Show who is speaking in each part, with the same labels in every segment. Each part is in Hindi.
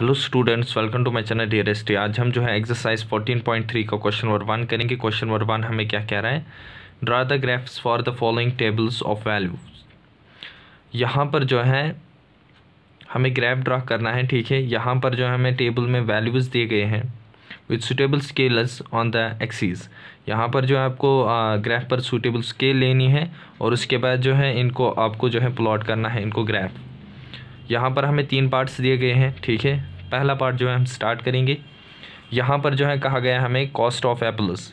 Speaker 1: hello students welcome to my channel dears आज हम जो है एक्सरसाइज 14.3 का क्वेश्चन नंबर वन करेंगे क्वेश्चन नंबर वन हमें क्या कह रहा है draw the graphs for the following tables of values यहाँ पर जो है हमें ग्राफ ड्रा करना है ठीक है यहाँ पर जो है हमें टेबल में वैल्यूज़ दिए गए हैं with suitable scales on the axes यहाँ पर जो है आपको ग्राफ पर सुटेबल स्केल लेनी है और उसके बाद जो है इनको आपको जो है प्लॉट करना है इनको ग्राफ यहाँ पर हमें तीन पार्ट्स दिए गए हैं ठीक है पहला पार्ट जो है हम स्टार्ट करेंगे यहाँ पर जो है कहा गया है हमें कॉस्ट ऑफ एप्पल्स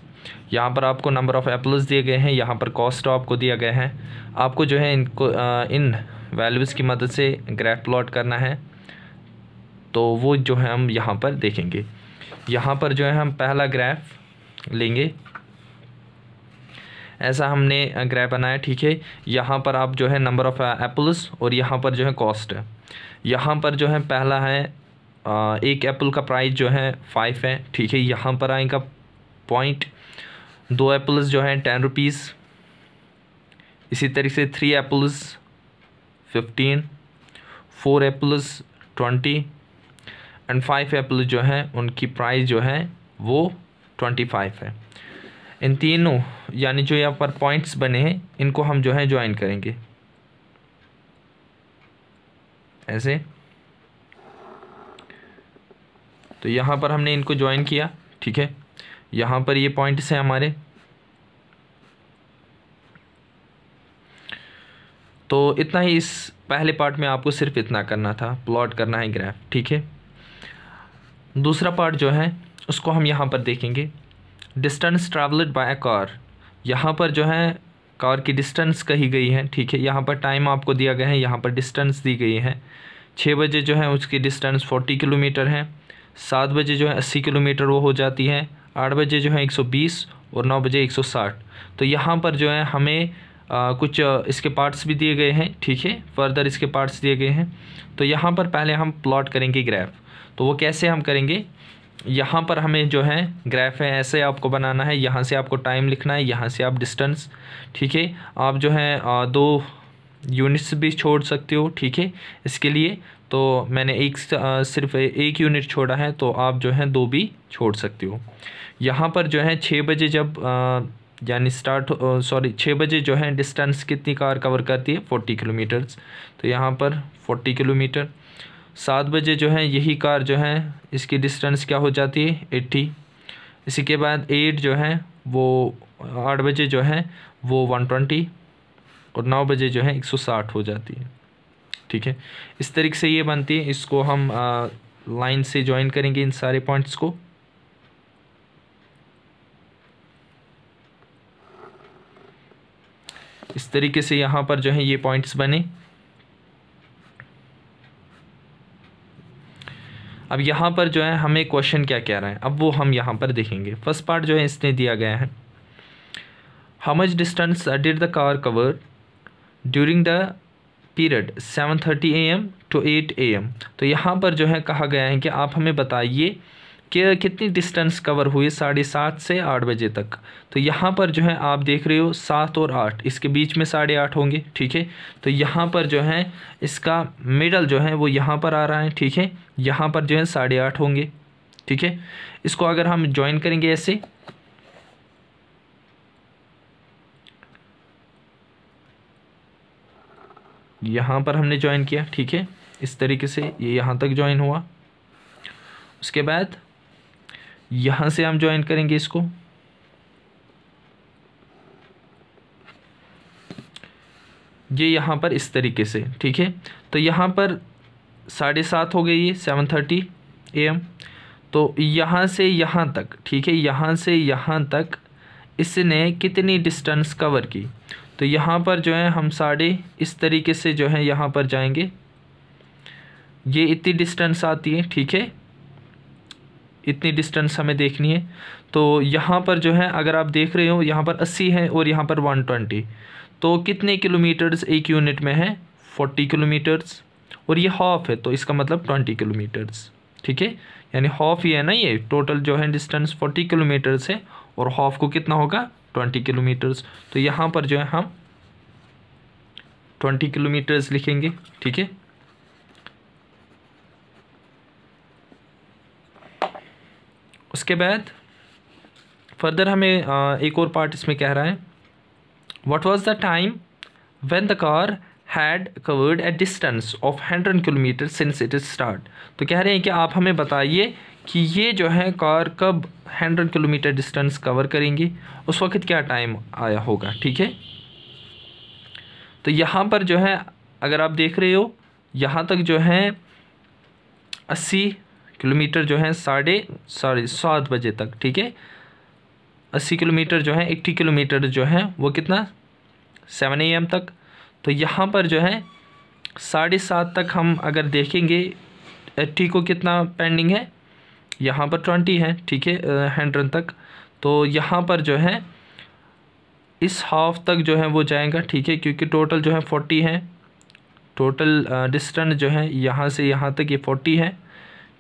Speaker 1: यहाँ पर आपको नंबर ऑफ़ एप्पल्स दिए गए हैं यहाँ पर कॉस्ट आपको दिया गया है आपको जो है इनको इन वैल्यूज़ की मदद से ग्राफ प्लॉट करना है तो वो जो है हम यहाँ पर देखेंगे यहाँ पर जो है हम पहला ग्राफ लेंगे ऐसा हमने ग्राफ बनाया ठीक है यहाँ पर आप जो है नंबर ऑफ़ एप्पल्स और यहाँ पर जो है कॉस्ट है यहाँ पर जो है पहला है एक एप्पल का प्राइस जो है फाइव है ठीक है यहाँ पर आएगा पॉइंट दो एप्पल्स जो हैं टेन रुपीज़ इसी तरीके से three apples fifteen four apples twenty and five apple जो हैं उनकी प्राइस जो है वो ट्वेंटी फाइव है इन तीनों यानी जो यहाँ पर पॉइंट्स बने हैं इनको हम जो है ज्वाइन करेंगे ऐसे तो यहाँ पर हमने इनको ज्वाइन किया ठीक है यहाँ पर ये पॉइंट्स हैं हमारे तो इतना ही इस पहले पार्ट में आपको सिर्फ इतना करना था प्लॉट करना है ग्राफ ठीक है दूसरा पार्ट जो है उसको हम यहाँ पर देखेंगे distance travelled by a car यहाँ पर जो है कार की डिस्टेंस कही गई है ठीक है यहाँ पर टाइम आपको दिया गया है यहाँ पर डिस्टेंस दी गई है छः बजे जो है उसकी डिस्टेंस फोर्टी किलोमीटर है सात बजे जो है अस्सी किलोमीटर वो हो जाती है आठ बजे जो है एक सौ बीस और नौ बजे एक सौ साठ तो यहाँ पर जो है हमें आ, कुछ इसके पार्ट्स भी दिए गए हैं ठीक है फर्दर इसके पार्ट्स दिए गए हैं तो यहाँ पर पहले हम प्लॉट करेंगे ग्राफ तो वो कैसे हम करेंगे यहाँ पर हमें जो है ग्राफ है ऐसे आपको बनाना है यहाँ से आपको टाइम लिखना है यहाँ से आप डिस्टेंस ठीक है आप जो है दो यूनिट्स भी छोड़ सकते हो ठीक है इसके लिए तो मैंने एक सिर्फ एक यूनिट छोड़ा है तो आप जो है दो भी छोड़ सकते हो यहाँ पर जो है छः बजे जब यानी स्टार्ट सॉरी छः बजे जो है डिस्टेंस कितनी कार कवर करती है फोर्टी किलोमीटर्स तो यहाँ पर फोर्टी किलोमीटर सात बजे जो है यही कार जो है इसकी डिस्टेंस क्या हो जाती है एट्टी इसी के बाद एट जो है वो आठ बजे जो है वो वन ट्वेंटी और नौ बजे जो है एक सौ साठ हो जाती है ठीक है इस तरीके से ये बनती है इसको हम लाइन से ज्वाइन करेंगे इन सारे पॉइंट्स को इस तरीके से यहाँ पर जो है ये पॉइंट्स बने अब यहाँ पर जो है हमें क्वेश्चन क्या कह रहे हैं अब वो हम यहाँ पर देखेंगे फर्स्ट पार्ट जो है इसने दिया गया है how much distance did the car cover during the period seven thirty A M to eight A M तो यहाँ पर जो है कहा गया है कि आप हमें बताइए कि कितनी डिस्टेंस कवर हुई साढ़े सात से आठ बजे तक तो यहाँ पर जो है आप देख रहे हो सात और आठ इसके बीच में साढ़े आठ होंगे ठीक है तो यहाँ पर जो है इसका मिडल जो है वो यहाँ पर आ रहा है ठीक है यहाँ पर जो है साढ़े आठ होंगे ठीक है इसको अगर हम ज्वाइन करेंगे ऐसे यहाँ पर हमने ज्वाइन किया ठीक है इस तरीके से ये यहाँ तक ज्वाइन हुआ उसके बाद यहाँ से हम ज्वाइन करेंगे इसको ये यहाँ पर इस तरीके से ठीक है तो यहाँ पर साढ़े सात हो गई है सेवन थर्टी ए एम तो यहाँ से यहाँ तक ठीक है यहाँ से यहाँ तक इसने कितनी डिस्टेंस कवर की तो यहाँ पर जो है हम साढ़े इस तरीके से जो है यहाँ पर जाएंगे ये इतनी डिस्टेंस आती है ठीक है इतनी डिस्टेंस हमें देखनी है तो यहाँ पर जो है अगर आप देख रहे हो यहाँ पर अस्सी है और यहाँ पर वन ट्वेंटी तो कितने किलोमीटर्स एक यूनिट में है फोर्टी किलोमीटर्स और ये हाफ है तो इसका मतलब ट्वेंटी किलोमीटर्स ठीक है यानी हाफ ही है ना ये टोटल जो है डिस्टेंस फोर्टी किलोमीटर्स है और हाफ को कितना होगा ट्वेंटी किलोमीटर्स तो यहाँ पर जो है हम ट्वेंटी किलोमीटर्स लिखेंगे ठीक है उसके बाद फर्दर हमें एक और पार्ट इसमें कह रहा है what was the time when the car had covered a distance of hundred kilometre since it is start तो कह रहे हैं कि आप हमें बताइए कि ये जो है कार कब हंड्रेड किलोमीटर डिस्टेंस कवर करेंगी उस वक्त क्या टाइम आया होगा ठीक है तो यहाँ पर जो है अगर आप देख रहे हो यहाँ तक जो है अस्सी किलोमीटर जो है साढ़े सॉरी सात बजे तक ठीक है अस्सी किलोमीटर जो है एट्टी किलोमीटर जो है वो कितना सेवन ए एम तक तो यहाँ पर जो है साढ़े सात तक हम अगर देखेंगे एट्टी को कितना पेंडिंग है यहाँ पर ट्वेंटी है ठीक है हंड्रेड तक तो यहाँ पर जो है इस हाफ तक जो है वो जाएगा ठीक है क्योंकि टोटल जो है फोर्टी है टोटल डिस्टेंस जो है यहाँ से यहाँ तक ये यह फोर्टी है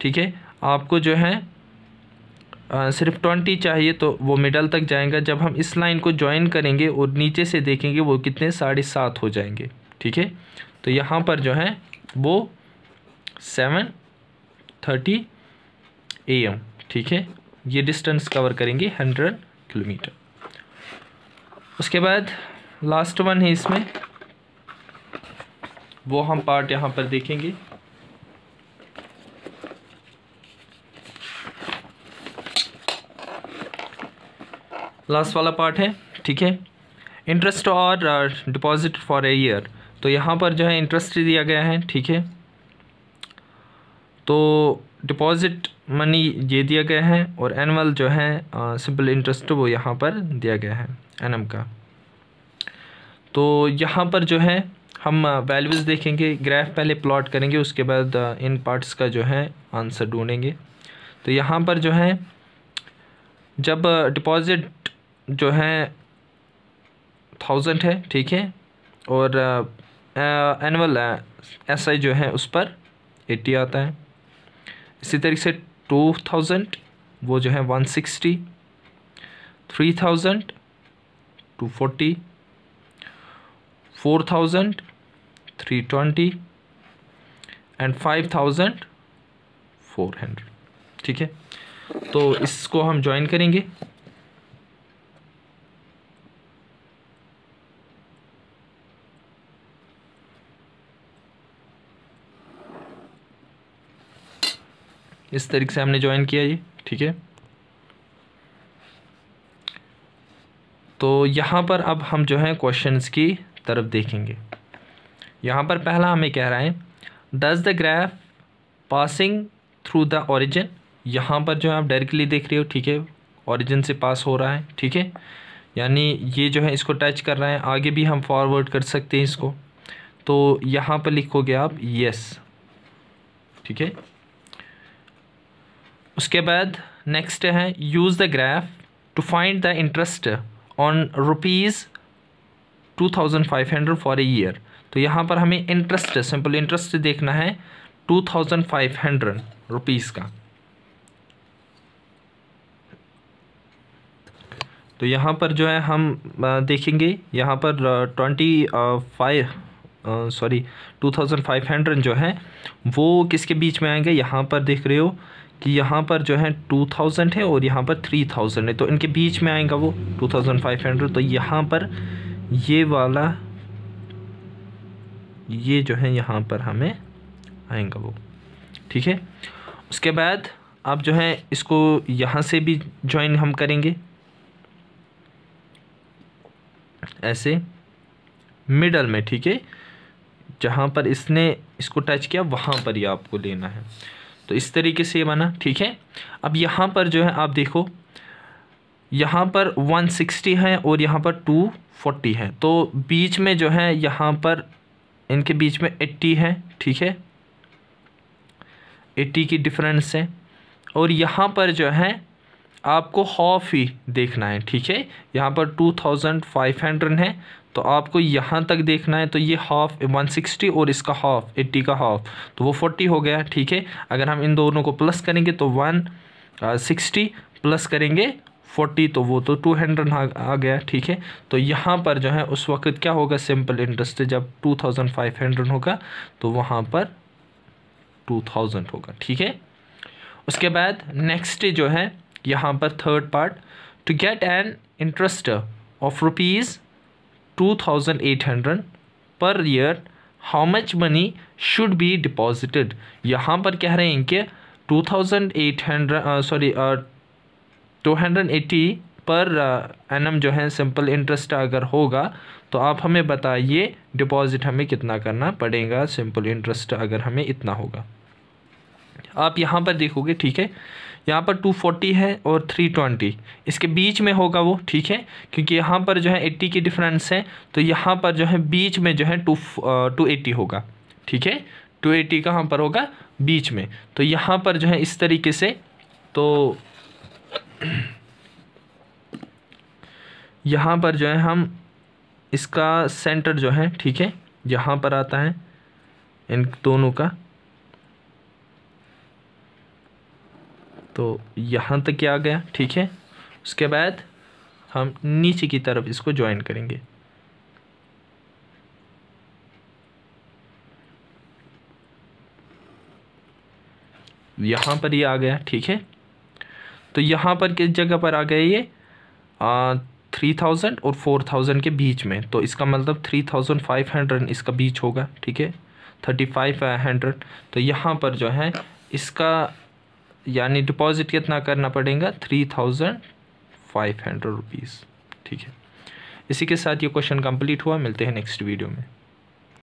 Speaker 1: ठीक है आपको जो है आ, सिर्फ ट्वेंटी चाहिए तो वो मिडल तक जाएगा जब हम इस लाइन को ज्वाइन करेंगे और नीचे से देखेंगे वो कितने साढ़े सात हो जाएंगे ठीक है तो यहाँ पर जो है वो सेवन थर्टी ए एम ठीक है ये डिस्टेंस कवर करेंगे हंड्रेड किलोमीटर उसके बाद लास्ट वन है इसमें वो हम पार्ट यहाँ पर देखेंगे लास्ट वाला पार्ट है ठीक है इंटरेस्ट और डिपॉजिट फॉर ए ईयर तो यहाँ पर जो है इंटरेस्ट दिया गया है ठीक है तो डिपॉजिट मनी ये दिया गया है और एनअल जो है सिंपल uh, इंटरेस्ट वो यहाँ पर दिया गया है एनम का तो यहाँ पर जो है हम वैल्यूज़ uh, देखेंगे ग्राफ पहले प्लॉट करेंगे उसके बाद इन uh, पार्ट्स का जो है आंसर ढूंढेंगे तो यहाँ पर जो है जब डिपॉजिट जो है थाउजेंड है ठीक है और एनअल एस आई जो है उस पर एट्टी आता है इसी तरीके से टू थाउजेंड वो जो है one sixty three thousand two forty four thousand three twenty and five thousand four hundred ठीक है तो इसको हम ज्वाइन करेंगे इस तरीके से हमने ज्वाइन किया ये ठीक है तो यहाँ पर अब हम जो है क्वेश्चंस की तरफ देखेंगे यहाँ पर पहला हमें कह रहा है does the graph passing through the origin यहाँ पर जो है आप डायरेक्टली देख रहे हो ठीक है ओरिजिन से पास हो रहा है ठीक है यानी ये जो है इसको टच कर रहा है आगे भी हम फॉरवर्ड कर सकते हैं इसको तो यहाँ पर लिखोगे आप यस ठीक है उसके बाद नेक्स्ट है use the graph to find the interest on rupees two thousand five hundred for a year तो यहाँ पर हमें इंटरेस्ट सिंपल इंटरेस्ट देखना है two thousand five hundred rupees का तो यहाँ पर जो है हम देखेंगे यहाँ पर twenty five sorry two thousand five hundred जो है वो किसके बीच में आएंगे यहाँ पर देख रहे हो कि यहाँ पर जो है टू थाउजेंड है और यहाँ पर थ्री थाउजेंड है तो इनके बीच में आएगा वो टू थाउजेंड फाइव हंड्रेड तो यहाँ पर ये वाला ये जो है यहाँ पर हमें आएगा वो ठीक है उसके बाद आप जो है इसको यहाँ से भी ज्वाइन हम करेंगे ऐसे मिडल में ठीक है जहाँ पर इसने इसको टच किया वहाँ पर ही आपको लेना है तो इस तरीके से ये बना ठीक है अब यहाँ पर जो है आप देखो यहाँ पर 160 है और यहाँ पर 240 है तो बीच में जो है यहाँ पर इनके बीच में 80 है ठीक है 80 की डिफरेंस है और यहाँ पर जो है आपको हॉफ ही देखना है ठीक है यहाँ पर टू थाउजेंड फाइव हंड्रेड है तो आपको यहाँ तक देखना है तो ये हाफ वन सिक्सटी और इसका हाफ एट्टी का हाफ तो वो फोर्टी हो गया ठीक है अगर हम इन दोनों को प्लस करेंगे तो वन सिक्सटी प्लस करेंगे फोर्टी तो वो तो टू हंड्रेड आ गया ठीक है तो यहाँ पर जो है उस वक्त क्या होगा सिंपल इंटरेस्ट जब टू थाउजेंड फाइव हंड्रेड होगा तो वहाँ पर टू थाउजेंड होगा ठीक है उसके बाद नेक्स्ट जो है यहाँ पर third part to get an interest of rupees two thousand eight hundred per year how much money should be deposited यहाँ पर कह रहे हैं कि two thousand eight hundred sorry two hundred eighty per an uh, uh, uh जो है सिंपल इंटरेस्ट अगर होगा तो आप हमें बताइए डिपॉजिट हमें कितना करना पड़ेगा सिंपल इंटरेस्ट अगर हमें इतना होगा आप यहाँ पर देखोगे ठीक है यहाँ पर टू फोर्टी है और थ्री ट्वेंटी इसके बीच में होगा वो ठीक है क्योंकि यहाँ पर जो है एट्टी की डिफरेंस है तो यहाँ पर जो है बीच में जो है टू टू एटी होगा ठीक है टू एटी कहाँ पर होगा बीच में तो यहाँ पर जो है इस तरीके से तो यहाँ पर जो है हम इसका सेंटर जो है ठीक है यहाँ पर आता है इन दोनों का तो यहाँ तक क्या आ गया ठीक है उसके बाद हम नीचे की तरफ इसको ज्वाइन करेंगे यहाँ पर ये आ गया ठीक है तो यहाँ पर किस जगह पर आ गया ये थ्री थाउजेंड और फोर थाउजेंड के बीच में तो इसका मतलब थ्री थाउजेंड फाइव हंड्रेड इसका बीच होगा ठीक है थर्टी फाइव हंड्रेड तो यहाँ पर जो है इसका यानी डिपॉजिट कितना करना पड़ेगा three thousand five hundred rupees ठीक है इसी के साथ ये क्वेश्चन कंप्लीट हुआ मिलते हैं नेक्स्ट वीडियो में